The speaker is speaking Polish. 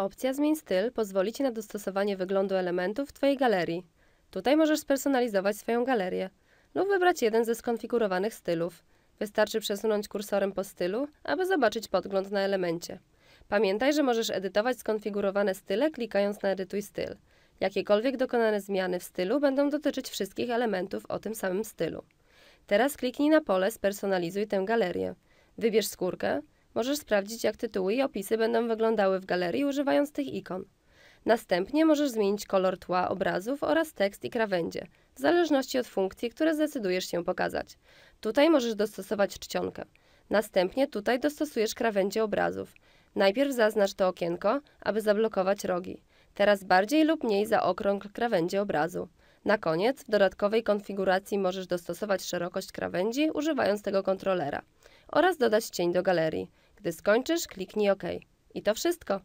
Opcja Zmień styl pozwoli Ci na dostosowanie wyglądu elementów w Twojej galerii. Tutaj możesz spersonalizować swoją galerię lub wybrać jeden ze skonfigurowanych stylów. Wystarczy przesunąć kursorem po stylu, aby zobaczyć podgląd na elemencie. Pamiętaj, że możesz edytować skonfigurowane style klikając na Edytuj styl. Jakiekolwiek dokonane zmiany w stylu będą dotyczyć wszystkich elementów o tym samym stylu. Teraz kliknij na pole Spersonalizuj tę galerię. Wybierz skórkę, Możesz sprawdzić, jak tytuły i opisy będą wyglądały w galerii używając tych ikon. Następnie możesz zmienić kolor tła obrazów oraz tekst i krawędzie, w zależności od funkcji, które zdecydujesz się pokazać. Tutaj możesz dostosować czcionkę. Następnie tutaj dostosujesz krawędzie obrazów. Najpierw zaznacz to okienko, aby zablokować rogi. Teraz bardziej lub mniej zaokrąg krawędzie obrazu. Na koniec w dodatkowej konfiguracji możesz dostosować szerokość krawędzi używając tego kontrolera oraz dodać cień do galerii. Gdy skończysz, kliknij OK. I to wszystko.